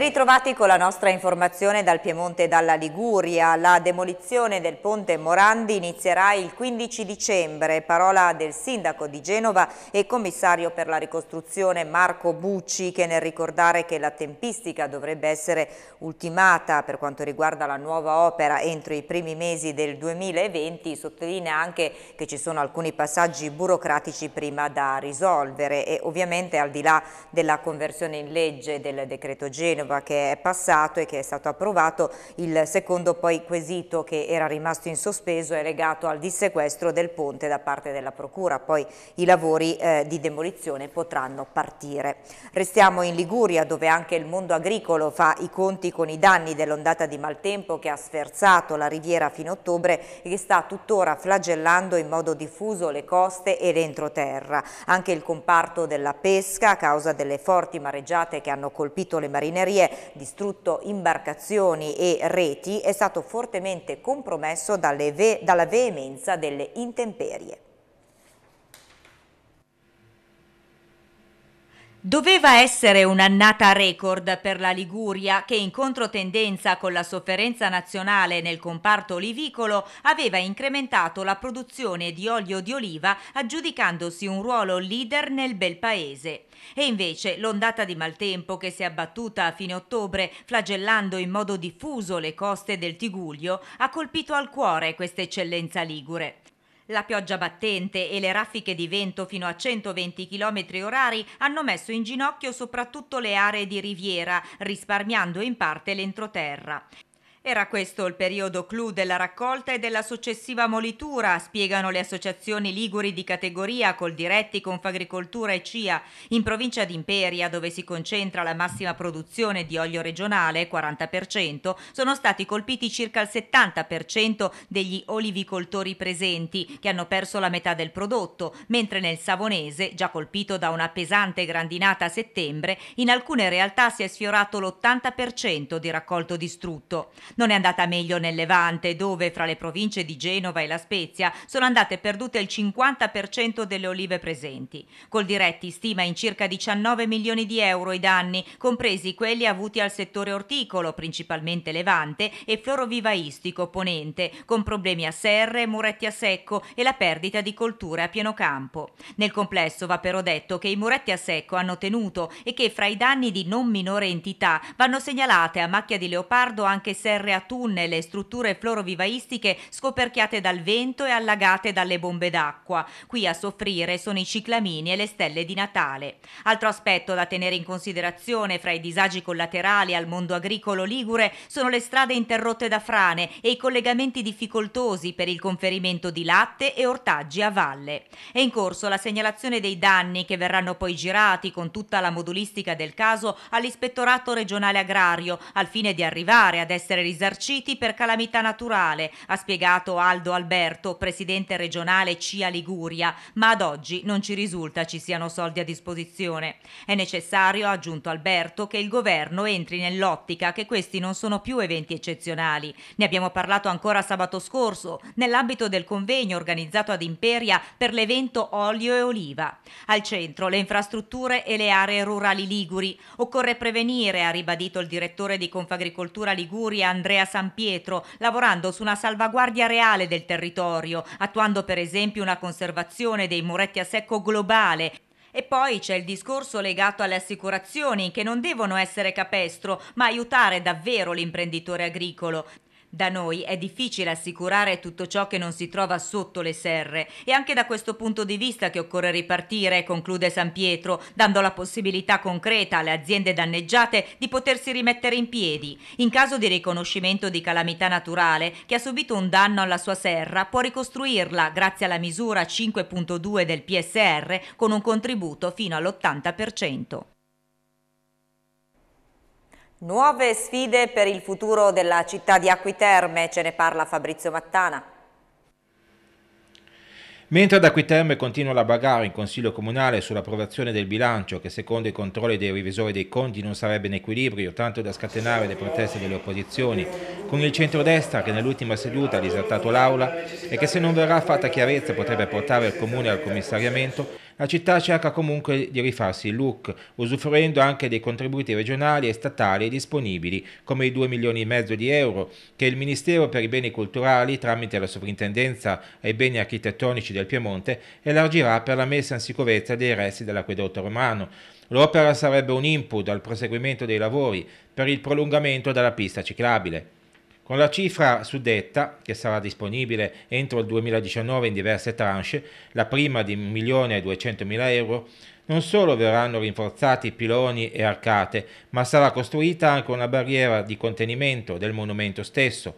Ben ritrovati con la nostra informazione dal Piemonte e dalla Liguria. La demolizione del ponte Morandi inizierà il 15 dicembre. Parola del sindaco di Genova e commissario per la ricostruzione Marco Bucci che nel ricordare che la tempistica dovrebbe essere ultimata per quanto riguarda la nuova opera entro i primi mesi del 2020 sottolinea anche che ci sono alcuni passaggi burocratici prima da risolvere e ovviamente al di là della conversione in legge del decreto Genova Genova che è passato e che è stato approvato, il secondo poi quesito che era rimasto in sospeso è legato al dissequestro del ponte da parte della Procura, poi i lavori eh, di demolizione potranno partire. Restiamo in Liguria dove anche il mondo agricolo fa i conti con i danni dell'ondata di maltempo che ha sferzato la riviera fino a ottobre e che sta tuttora flagellando in modo diffuso le coste e l'entroterra. Anche il comparto della pesca a causa delle forti mareggiate che hanno colpito le marinerie Carie, distrutto imbarcazioni e reti, è stato fortemente compromesso ve dalla veemenza delle intemperie. Doveva essere un'annata record per la Liguria che in controtendenza con la sofferenza nazionale nel comparto olivicolo aveva incrementato la produzione di olio di oliva aggiudicandosi un ruolo leader nel bel paese. E invece l'ondata di maltempo che si è abbattuta a fine ottobre flagellando in modo diffuso le coste del Tiguglio ha colpito al cuore questa eccellenza ligure. La pioggia battente e le raffiche di vento fino a 120 km/h hanno messo in ginocchio soprattutto le aree di riviera, risparmiando in parte l'entroterra. Era questo il periodo clou della raccolta e della successiva molitura, spiegano le associazioni liguri di categoria col diretti Confagricoltura e CIA in provincia di Imperia, dove si concentra la massima produzione di olio regionale, 40%, sono stati colpiti circa il 70% degli olivicoltori presenti, che hanno perso la metà del prodotto, mentre nel Savonese, già colpito da una pesante grandinata a settembre, in alcune realtà si è sfiorato l'80% di raccolto distrutto. Non è andata meglio nel Levante, dove fra le province di Genova e La Spezia sono andate perdute il 50% delle olive presenti. Col diretti stima in circa 19 milioni di euro i danni, compresi quelli avuti al settore orticolo, principalmente Levante, e florovivaistico Ponente, con problemi a serre, muretti a secco e la perdita di colture a pieno campo. Nel complesso va però detto che i muretti a secco hanno tenuto e che fra i danni di non minore entità vanno segnalate a macchia di leopardo anche serre serre a tunnel e strutture florovivaistiche scoperchiate dal vento e allagate dalle bombe d'acqua. Qui a soffrire sono i ciclamini e le stelle di Natale. Altro aspetto da tenere in considerazione fra i disagi collaterali al mondo agricolo ligure sono le strade interrotte da frane e i collegamenti difficoltosi per il conferimento di latte e ortaggi a valle. È in corso la segnalazione dei danni che verranno poi girati con tutta la modulistica del caso all'ispettorato regionale agrario al fine di arrivare ad essere risarciti per calamità naturale, ha spiegato Aldo Alberto, presidente regionale CIA Liguria, ma ad oggi non ci risulta ci siano soldi a disposizione. È necessario, ha aggiunto Alberto, che il governo entri nell'ottica che questi non sono più eventi eccezionali. Ne abbiamo parlato ancora sabato scorso, nell'ambito del convegno organizzato ad Imperia per l'evento Olio e Oliva. Al centro le infrastrutture e le aree rurali liguri. Occorre prevenire, ha ribadito il direttore di Confagricoltura Liguria Andrea San Pietro, lavorando su una salvaguardia reale del territorio, attuando per esempio una conservazione dei muretti a secco globale e poi c'è il discorso legato alle assicurazioni che non devono essere capestro, ma aiutare davvero l'imprenditore agricolo. Da noi è difficile assicurare tutto ciò che non si trova sotto le serre e anche da questo punto di vista che occorre ripartire, conclude San Pietro, dando la possibilità concreta alle aziende danneggiate di potersi rimettere in piedi. In caso di riconoscimento di calamità naturale, chi ha subito un danno alla sua serra può ricostruirla grazie alla misura 5.2 del PSR con un contributo fino all'80%. Nuove sfide per il futuro della città di Acquiterme, ce ne parla Fabrizio Mattana. Mentre ad Acquiterme continua la bagarre in Consiglio Comunale sull'approvazione del bilancio, che secondo i controlli dei revisori dei conti non sarebbe in equilibrio, tanto da scatenare le proteste delle opposizioni, con il centrodestra che nell'ultima seduta ha disertato l'Aula e che se non verrà fatta chiarezza potrebbe portare il Comune al commissariamento, la città cerca comunque di rifarsi il look, usufruendo anche dei contributi regionali e statali disponibili, come i 2 milioni e mezzo di euro che il Ministero per i Beni Culturali, tramite la Sovrintendenza ai Beni Architettonici del Piemonte, elargirà per la messa in sicurezza dei resti dell'acquedotto romano. L'opera sarebbe un input al proseguimento dei lavori per il prolungamento della pista ciclabile. Con la cifra suddetta, che sarà disponibile entro il 2019 in diverse tranche, la prima di 1.200.000 euro, non solo verranno rinforzati piloni e arcate, ma sarà costruita anche una barriera di contenimento del monumento stesso.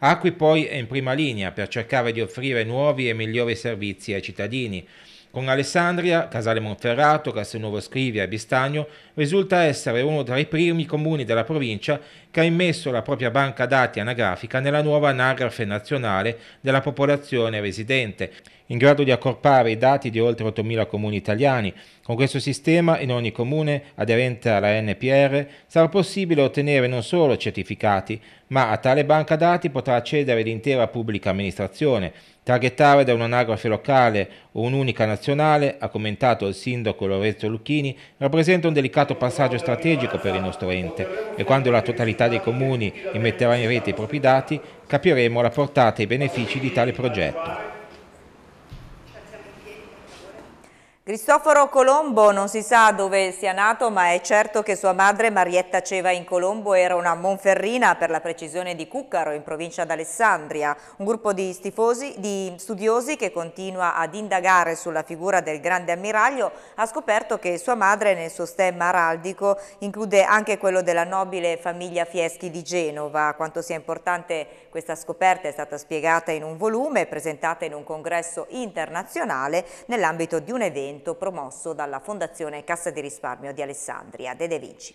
Acqui poi è in prima linea per cercare di offrire nuovi e migliori servizi ai cittadini. Con Alessandria, Casale Monferrato, Castelnuovo Scrivia e Bistagno risulta essere uno tra i primi comuni della provincia che ha immesso la propria banca dati anagrafica nella nuova anagrafe nazionale della popolazione residente, in grado di accorpare i dati di oltre 8.000 comuni italiani. Con questo sistema in ogni comune aderente alla NPR sarà possibile ottenere non solo certificati, ma a tale banca dati potrà accedere l'intera pubblica amministrazione, targettare da un'anagrafe locale o un'unica nazionale, ha commentato il sindaco Lorenzo Lucchini, rappresenta un delicato passaggio strategico per il nostro ente e quando la totalità dei Comuni e metterà in rete i propri dati, capiremo la portata e i benefici di tale progetto. Cristoforo Colombo non si sa dove sia nato, ma è certo che sua madre Marietta Ceva in Colombo era una monferrina, per la precisione di Cuccaro, in provincia d'Alessandria. Un gruppo di, stifosi, di studiosi che continua ad indagare sulla figura del grande ammiraglio ha scoperto che sua madre nel suo stemma araldico include anche quello della nobile famiglia Fieschi di Genova. Quanto sia importante questa scoperta è stata spiegata in un volume presentata in un congresso internazionale nell'ambito di un evento evento promosso dalla Fondazione Cassa di Risparmio di Alessandria. De De Vinci.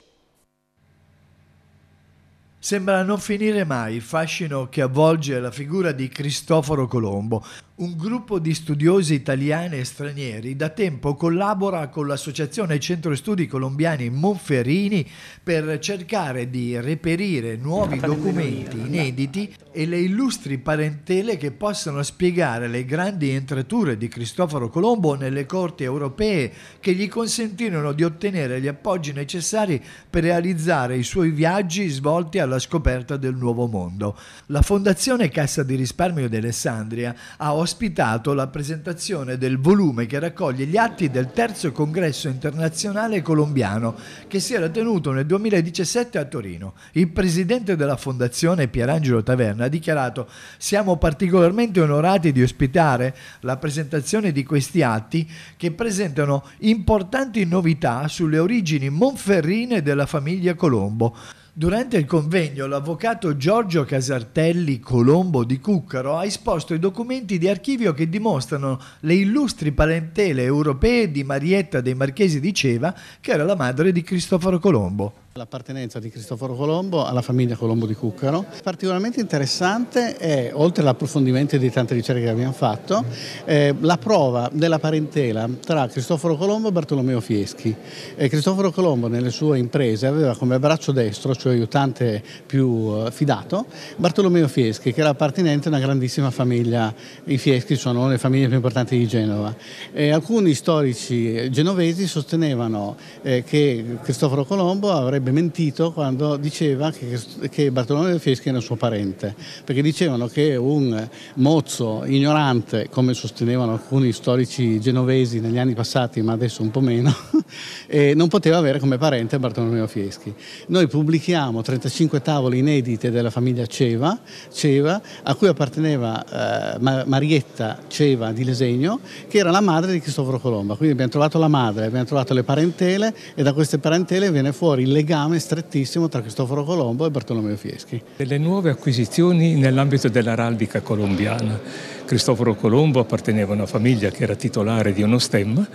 Sembra non finire mai il fascino che avvolge la figura di Cristoforo Colombo, un gruppo di studiosi italiani e stranieri da tempo collabora con l'Associazione Centro Studi Colombiani Monferini per cercare di reperire nuovi documenti inediti e le illustri parentele che possano spiegare le grandi entrature di Cristoforo Colombo nelle corti europee che gli consentirono di ottenere gli appoggi necessari per realizzare i suoi viaggi svolti alla scoperta del Nuovo Mondo. La Fondazione Cassa di Risparmio di Alessandria ha ospitato la presentazione del volume che raccoglie gli atti del terzo congresso internazionale colombiano che si era tenuto nel 2017 a Torino. Il presidente della fondazione Pierangelo Taverna ha dichiarato siamo particolarmente onorati di ospitare la presentazione di questi atti che presentano importanti novità sulle origini monferrine della famiglia Colombo. Durante il convegno l'avvocato Giorgio Casartelli Colombo di Cuccaro ha esposto i documenti di archivio che dimostrano le illustri parentele europee di Marietta dei Marchesi di Ceva, che era la madre di Cristoforo Colombo. L'appartenenza di Cristoforo Colombo alla famiglia Colombo di Cuccaro. Particolarmente interessante è, oltre all'approfondimento di tante ricerche che abbiamo fatto, eh, la prova della parentela tra Cristoforo Colombo e Bartolomeo Fieschi. Eh, Cristoforo Colombo nelle sue imprese aveva come braccio destro, cioè aiutante più eh, fidato, Bartolomeo Fieschi, che era appartenente a una grandissima famiglia. I Fieschi sono una delle famiglie più importanti di Genova. Eh, alcuni storici genovesi sostenevano eh, che Cristoforo Colombo avrebbe avrebbe mentito quando diceva che, che Bartolomeo Fieschi era suo parente, perché dicevano che un mozzo ignorante, come sostenevano alcuni storici genovesi negli anni passati, ma adesso un po' meno, eh, non poteva avere come parente Bartolomeo Fieschi. Noi pubblichiamo 35 tavole inedite della famiglia Ceva, Ceva a cui apparteneva eh, Marietta Ceva di Lesegno, che era la madre di Cristoforo Colomba. Quindi abbiamo trovato la madre, abbiamo trovato le parentele e da queste parentele viene fuori il legame legame strettissimo tra Cristoforo Colombo e Bartolomeo Fieschi. Delle nuove acquisizioni nell'ambito dell'araldica colombiana. Cristoforo Colombo apparteneva a una famiglia che era titolare di uno stemma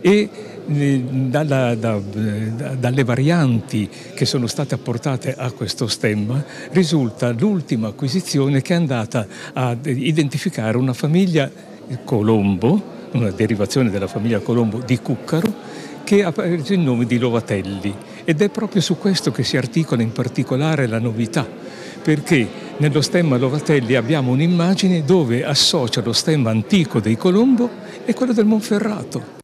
e dalla, eh, da, da, eh, dalle varianti che sono state apportate a questo stemma risulta l'ultima acquisizione che è andata a identificare una famiglia Colombo, una derivazione della famiglia Colombo di Cuccaro, che ha preso il nome di Lovatelli ed è proprio su questo che si articola in particolare la novità, perché nello stemma Lovatelli abbiamo un'immagine dove associa lo stemma antico dei Colombo e quello del Monferrato.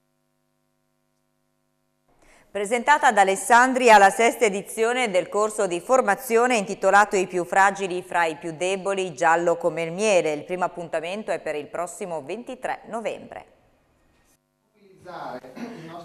Presentata ad Alessandria la sesta edizione del corso di formazione intitolato I più fragili fra i più deboli, giallo come il miele. Il primo appuntamento è per il prossimo 23 novembre.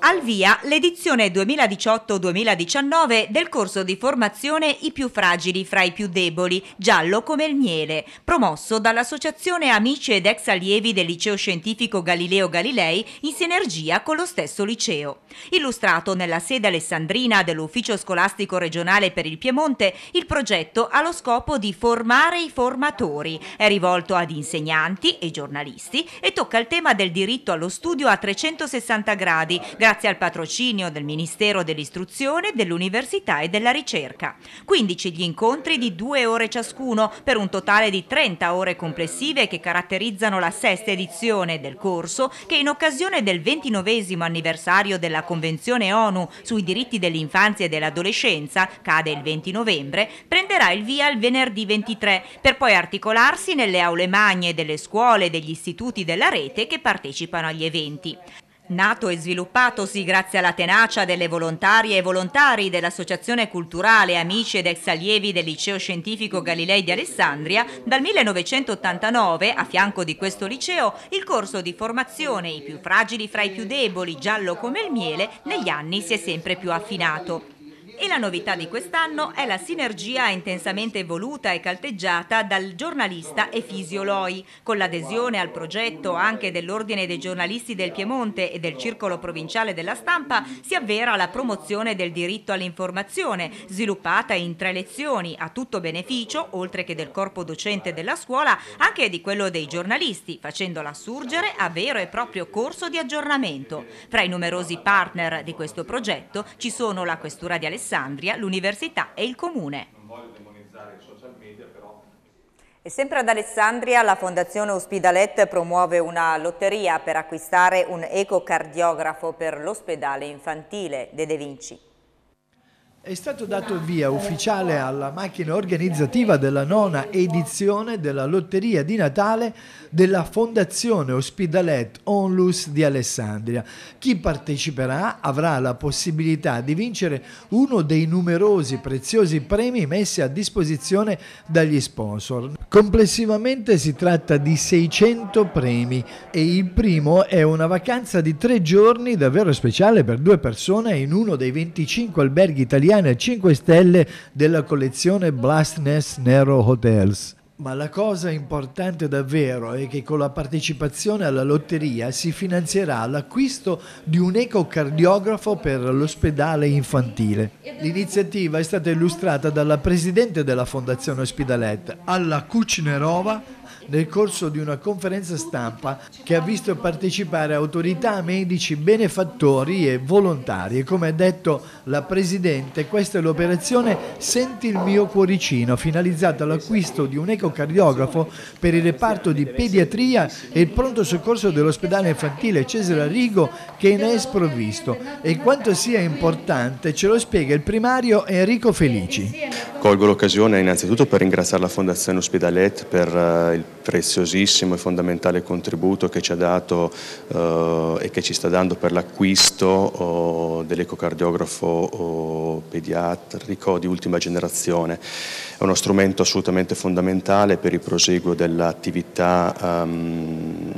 Al via l'edizione 2018-2019 del corso di formazione I più fragili fra i più deboli, giallo come il miele, promosso dall'associazione Amici ed ex allievi del liceo scientifico Galileo Galilei in sinergia con lo stesso liceo. Illustrato nella sede alessandrina dell'ufficio scolastico regionale per il Piemonte, il progetto ha lo scopo di formare i formatori, è rivolto ad insegnanti e giornalisti e tocca il tema del diritto allo studio a 360 360 gradi, grazie al patrocinio del Ministero dell'Istruzione, dell'Università e della Ricerca. 15 gli incontri di due ore ciascuno, per un totale di 30 ore complessive che caratterizzano la sesta edizione del corso che in occasione del 29 anniversario della Convenzione ONU sui diritti dell'infanzia e dell'adolescenza, cade il 20 novembre, prenderà il via il venerdì 23 per poi articolarsi nelle aule magne delle scuole e degli istituti della rete che partecipano agli eventi. Nato e sviluppatosi grazie alla tenacia delle volontarie e volontari dell'Associazione Culturale Amici ed Ex Allievi del Liceo Scientifico Galilei di Alessandria, dal 1989, a fianco di questo liceo, il corso di formazione I più fragili fra i più deboli, giallo come il miele, negli anni si è sempre più affinato. E la novità di quest'anno è la sinergia intensamente voluta e calteggiata dal giornalista e fisioloi, con l'adesione al progetto anche dell'Ordine dei giornalisti del Piemonte e del Circolo Provinciale della Stampa si avvera la promozione del diritto all'informazione, sviluppata in tre lezioni, a tutto beneficio, oltre che del corpo docente della scuola, anche di quello dei giornalisti, facendola surgere a vero e proprio corso di aggiornamento. Fra i numerosi partner di questo progetto ci sono la Questura di Alessandria, Alessandria, l'università e il comune. e sempre ad Alessandria la Fondazione Ospitalet promuove una lotteria per acquistare un ecocardiografo per l'ospedale infantile De De Vinci. È stato dato via ufficiale alla macchina organizzativa della nona edizione della lotteria di Natale della Fondazione Ospitalet Onlus di Alessandria. Chi parteciperà avrà la possibilità di vincere uno dei numerosi preziosi premi messi a disposizione dagli sponsor. Complessivamente si tratta di 600 premi e il primo è una vacanza di tre giorni davvero speciale per due persone in uno dei 25 alberghi italiani Liner 5 stelle della collezione Blast Nest Nero Hotels. Ma la cosa importante davvero è che con la partecipazione alla lotteria si finanzierà l'acquisto di un ecocardiografo per l'ospedale infantile. L'iniziativa è stata illustrata dalla presidente della Fondazione Ospedalet, Alla Kucinerova, nel corso di una conferenza stampa che ha visto partecipare autorità, medici, benefattori e volontari. E come ha detto la Presidente, questa è l'operazione Senti il mio cuoricino, finalizzata all'acquisto di un ecocardiografo per il reparto di pediatria e il pronto soccorso dell'ospedale infantile Cesare Arrigo che ne è sprovvisto. E quanto sia importante ce lo spiega il primario Enrico Felici. Colgo l'occasione innanzitutto per ringraziare la Fondazione Ospedalet per eh, il preziosissimo e fondamentale contributo che ci ha dato eh, e che ci sta dando per l'acquisto oh, dell'ecocardiografo oh, pediatrico di ultima generazione. È uno strumento assolutamente fondamentale per il proseguo dell'attività um,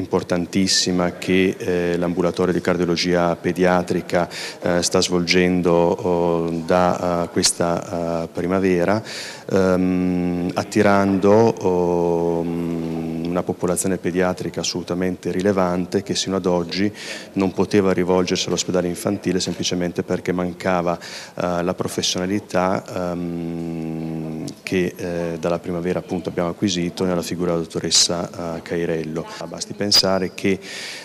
importantissima che eh, l'ambulatorio di cardiologia pediatrica eh, sta svolgendo oh, da uh, questa uh, primavera, um, attirando oh, mm, una popolazione pediatrica assolutamente rilevante che sino ad oggi non poteva rivolgersi all'ospedale infantile semplicemente perché mancava uh, la professionalità um, che eh, dalla primavera appunto abbiamo acquisito nella figura della dottoressa eh, Cairello. Basti pensare che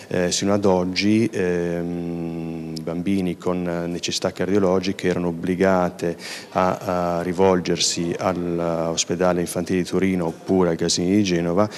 eh, sino ad oggi ehm, i bambini con necessità cardiologiche erano obbligati a, a rivolgersi all'ospedale infantile di Torino oppure al Casini di Genova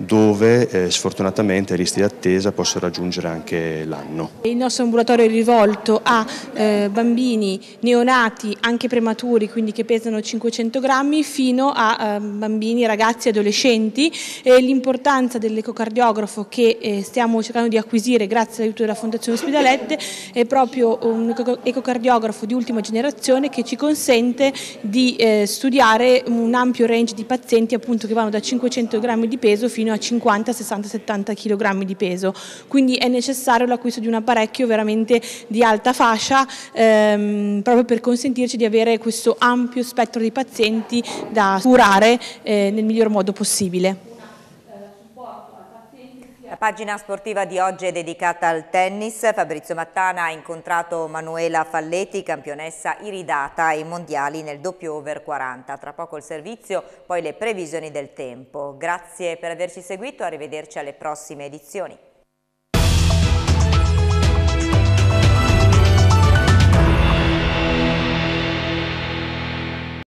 dove eh, sfortunatamente le liste di attesa possono raggiungere anche l'anno. Il nostro ambulatorio è rivolto a eh, bambini neonati, anche prematuri, quindi che pesano 500 grammi, fino a eh, bambini, ragazzi e adolescenti. l'importanza dell'ecocardiografo che eh, stiamo cercando di acquisire grazie all'aiuto della Fondazione Ospedalette è proprio un ecocardiografo di ultima generazione che ci consente di eh, studiare un ampio range di pazienti appunto, che vanno da 500 grammi di peso fino a fino a 50, 60, 70 kg di peso, quindi è necessario l'acquisto di un apparecchio veramente di alta fascia ehm, proprio per consentirci di avere questo ampio spettro di pazienti da curare eh, nel miglior modo possibile pagina sportiva di oggi è dedicata al tennis. Fabrizio Mattana ha incontrato Manuela Falletti, campionessa iridata ai mondiali nel doppio over 40. Tra poco il servizio, poi le previsioni del tempo. Grazie per averci seguito, arrivederci alle prossime edizioni.